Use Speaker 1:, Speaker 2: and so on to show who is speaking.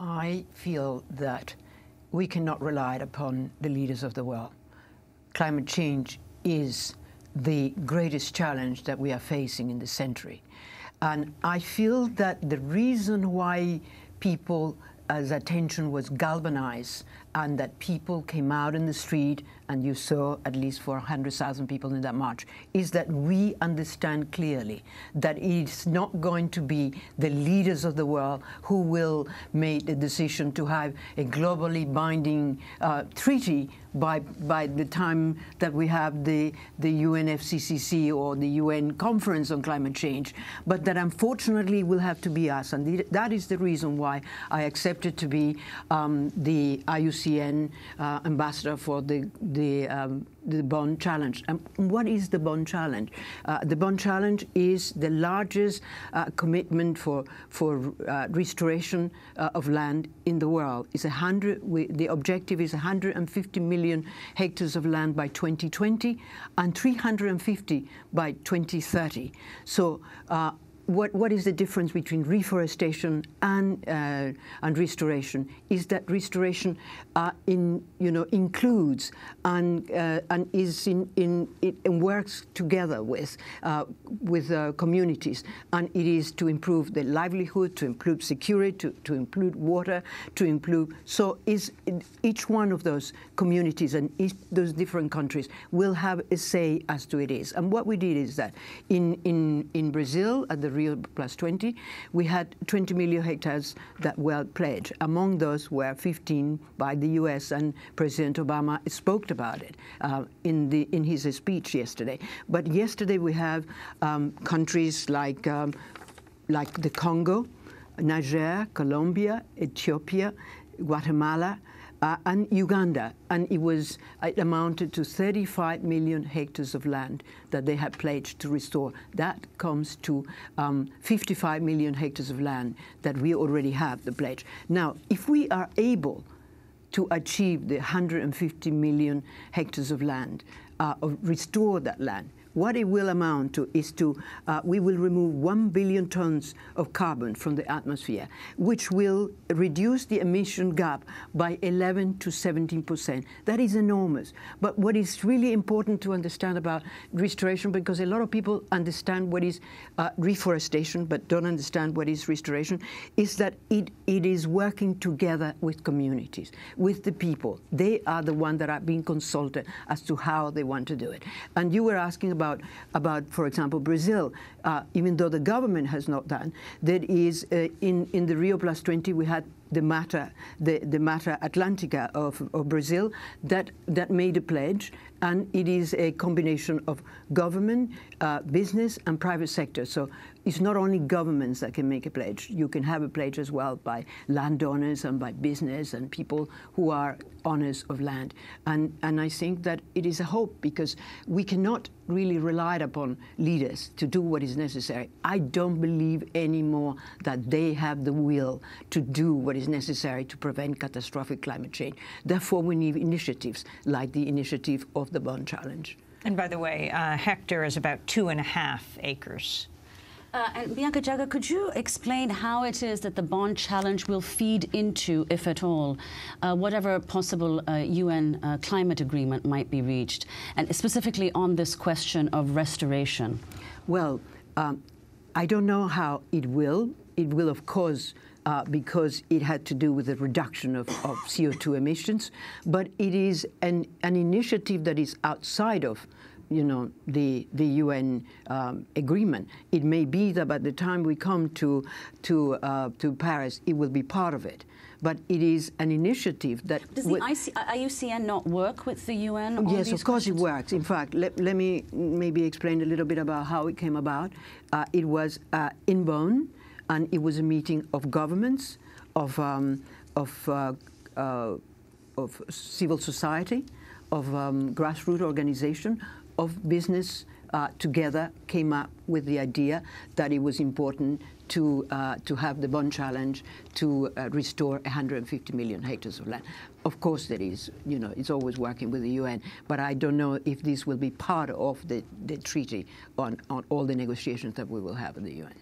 Speaker 1: I feel that we cannot rely upon the leaders of the world. Climate change is the greatest challenge that we are facing in the century. And I feel that the reason why people's attention was galvanized and that people came out in the street, and you saw at least 400,000 people in that march, is that we understand clearly that it's not going to be the leaders of the world who will make the decision to have a globally binding uh, treaty by, by the time that we have the, the UNFCCC or the UN Conference on Climate Change, but that unfortunately will have to be us. And the, that is the reason why I accepted to be um, the IUCN UCN uh, ambassador for the the, um, the bond Challenge. and what is the bond Challenge? Uh, the bond Challenge is the largest uh, commitment for for uh, restoration uh, of land in the world. It's a hundred. The objective is 150 million hectares of land by 2020 and 350 by 2030. So uh, what, what is the difference between reforestation and, uh, and restoration is that restoration uh, in, you know, includes and, uh, and is in, in, it, and works together with, uh, with uh, communities. And it is to improve the livelihood, to improve security, to, to improve water, to improve. So is each one of those communities and each, those different countries will have a say as to it is. And what we did is that in, in, in Brazil, at the 20, we had 20 million hectares that were pledged. Among those were 15 by the U.S., and President Obama spoke about it uh, in, the, in his speech yesterday. But yesterday we have um, countries like, um, like the Congo, Niger, Colombia, Ethiopia, Guatemala, uh, and Uganda, and it was it amounted to 35 million hectares of land that they had pledged to restore. That comes to um, 55 million hectares of land that we already have the pledge. Now, if we are able to achieve the 150 million hectares of land, uh, restore that land, what it will amount to is to uh, we will remove 1 billion tons of carbon from the atmosphere, which will reduce the emission gap by 11 to 17 percent. That is enormous. But what is really important to understand about restoration, because a lot of people understand what is uh, reforestation but don't understand what is restoration, is that it, it is working together with communities, with the people. They are the ones that are being consulted as to how they want to do it. And you were asking about about, about for example, Brazil, uh, even though the government has not done, that is uh, in, in the Rio Plus 20, we had the Mata, the, the Mata Atlântica of, of, Brazil, that, that made a pledge, and it is a combination of government, uh, business, and private sector. So it's not only governments that can make a pledge. You can have a pledge as well by landowners and by business and people who are owners of land. And, and I think that it is a hope because we cannot really rely upon leaders to do what is necessary. I don't believe anymore that they have the will to do what is is necessary to prevent catastrophic climate change. Therefore, we need initiatives like the initiative of the Bond Challenge. And by the way, uh, hectare is about two and a half acres. Uh, and Bianca Jagger, could you explain how it is that the bond challenge will feed into, if at all, uh, whatever possible uh, UN uh, climate agreement might be reached, and specifically on this question of restoration? Well, um, I don't know how it will. It will, of course, uh, because it had to do with the reduction of, of CO2 emissions, but it is an, an initiative that is outside of you know, the, the UN um, agreement. It may be that by the time we come to, to, uh, to Paris, it will be part of it. But it is an initiative that... Does the IC uh, IUCN not work with the UN Yes, of course questions? it works. In fact, let, let me maybe explain a little bit about how it came about. Uh, it was uh, in Bonn and it was a meeting of governments, of, um, of, uh, uh, of civil society, of um, grassroots organization, of business uh, together came up with the idea that it was important to, uh, to have the bond challenge to uh, restore 150 million hectares of land. Of course there is, you know, it's always working with the UN, but I don't know if this will be part of the, the treaty on, on all the negotiations that we will have in the UN.